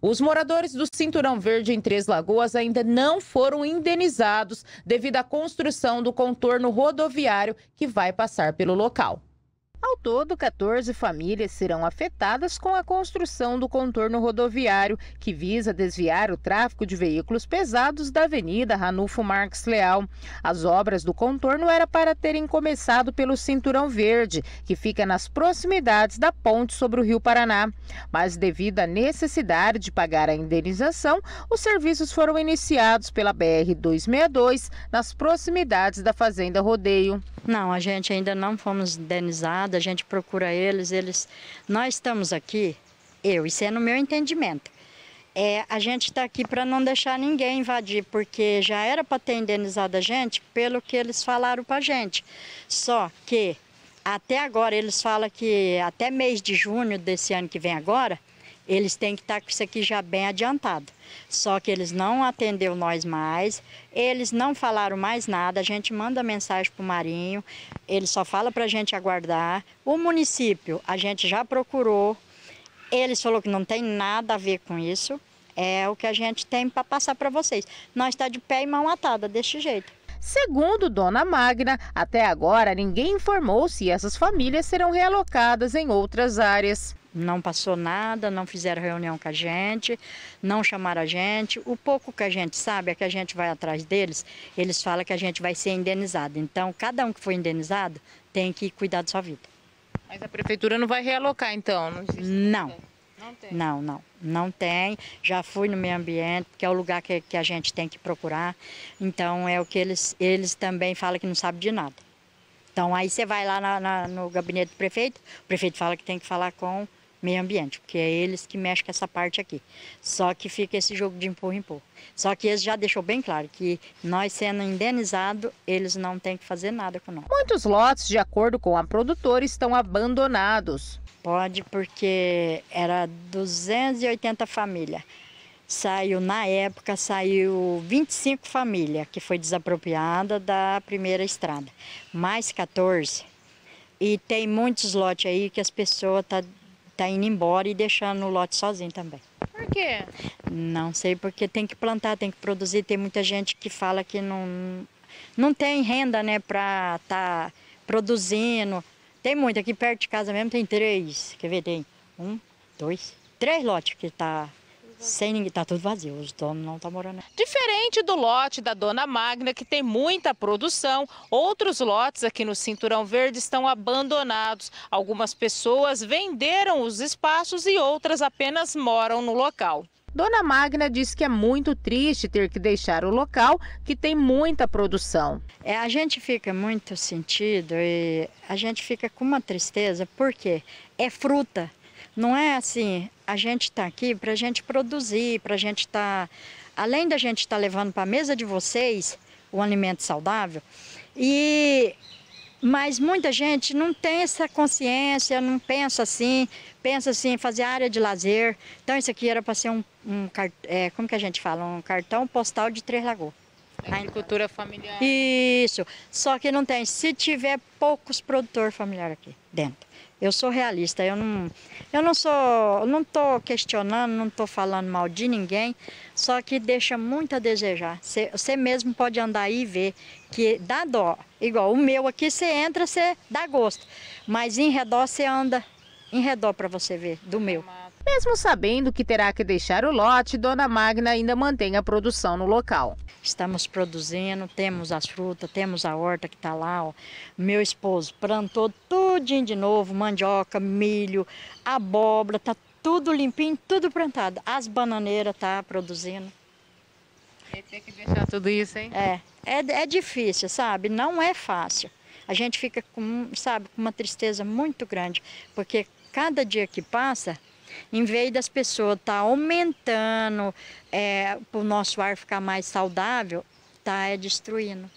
Os moradores do Cinturão Verde em Três Lagoas ainda não foram indenizados devido à construção do contorno rodoviário que vai passar pelo local todo, 14 famílias serão afetadas com a construção do contorno rodoviário, que visa desviar o tráfego de veículos pesados da Avenida Ranulfo Marques Leal. As obras do contorno eram para terem começado pelo Cinturão Verde, que fica nas proximidades da ponte sobre o Rio Paraná. Mas, devido à necessidade de pagar a indenização, os serviços foram iniciados pela BR-262, nas proximidades da Fazenda Rodeio. Não, a gente ainda não fomos indenizados gente procura eles, eles. Nós estamos aqui, eu, isso é no meu entendimento. É, a gente está aqui para não deixar ninguém invadir, porque já era para ter indenizado a gente pelo que eles falaram para a gente. Só que até agora eles falam que até mês de junho desse ano que vem agora, eles têm que estar tá com isso aqui já bem adiantado. Só que eles não atendeu nós mais, eles não falaram mais nada, a gente manda mensagem para o Marinho, ele só fala para a gente aguardar. O município, a gente já procurou, eles falou que não tem nada a ver com isso, é o que a gente tem para passar para vocês. Nós está de pé e mão atada, deste jeito. Segundo Dona Magna, até agora ninguém informou se essas famílias serão realocadas em outras áreas. Não passou nada, não fizeram reunião com a gente, não chamaram a gente. O pouco que a gente sabe é que a gente vai atrás deles, eles falam que a gente vai ser indenizado. Então, cada um que for indenizado tem que cuidar da sua vida. Mas a prefeitura não vai realocar, então? Não. não não Não, não. tem. Já fui no meio ambiente, que é o lugar que, que a gente tem que procurar. Então é o que eles, eles também falam que não sabe de nada. Então aí você vai lá na, na, no gabinete do prefeito, o prefeito fala que tem que falar com meio ambiente, porque é eles que mexem com essa parte aqui. Só que fica esse jogo de empurra empurro. Só que eles já deixou bem claro que nós sendo indenizados, eles não têm que fazer nada com nós. Muitos lotes, de acordo com a produtora, estão abandonados. Pode, porque era 280 famílias. Saiu, na época, saiu 25 famílias que foi desapropriada da primeira estrada, mais 14. E tem muitos lotes aí que as pessoas estão tá tá indo embora e deixando o lote sozinho também. Por quê? Não sei, porque tem que plantar, tem que produzir. Tem muita gente que fala que não, não tem renda, né, para tá produzindo. Tem muito, aqui perto de casa mesmo tem três, quer ver, tem um, dois, três lotes que tá sem ninguém, tá tudo vazio, os donos não estão tá morando. Diferente do lote da Dona Magna, que tem muita produção, outros lotes aqui no Cinturão Verde estão abandonados. Algumas pessoas venderam os espaços e outras apenas moram no local. Dona Magna diz que é muito triste ter que deixar o local que tem muita produção. É, a gente fica muito sentido e a gente fica com uma tristeza porque é fruta não é assim, a gente está aqui para a gente produzir, para a gente estar. Tá, além da gente estar tá levando para a mesa de vocês o alimento saudável, e mas muita gente não tem essa consciência, não pensa assim, pensa assim, em fazer área de lazer. Então isso aqui era para ser um, um é, como que a gente fala, um cartão postal de Três Lagoas. É agricultura familiar. Isso. Só que não tem. Se tiver poucos produtores familiares aqui dentro. Eu sou realista, eu não, eu não sou, não estou questionando, não estou falando mal de ninguém, só que deixa muito a desejar. Você mesmo pode andar aí e ver que dá dó. Igual o meu aqui, você entra, você dá gosto, mas em redor você anda, em redor para você ver do meu. Mesmo sabendo que terá que deixar o lote, Dona Magna ainda mantém a produção no local. Estamos produzindo, temos as frutas, temos a horta que está lá. Ó. Meu esposo plantou tudinho de novo, mandioca, milho, abóbora, está tudo limpinho, tudo plantado. As bananeiras tá produzindo. tem que deixar tudo isso, hein? É, é, é difícil, sabe? Não é fácil. A gente fica com, sabe, com uma tristeza muito grande, porque cada dia que passa em vez das pessoas estar tá aumentando é, para o nosso ar ficar mais saudável, está é, destruindo.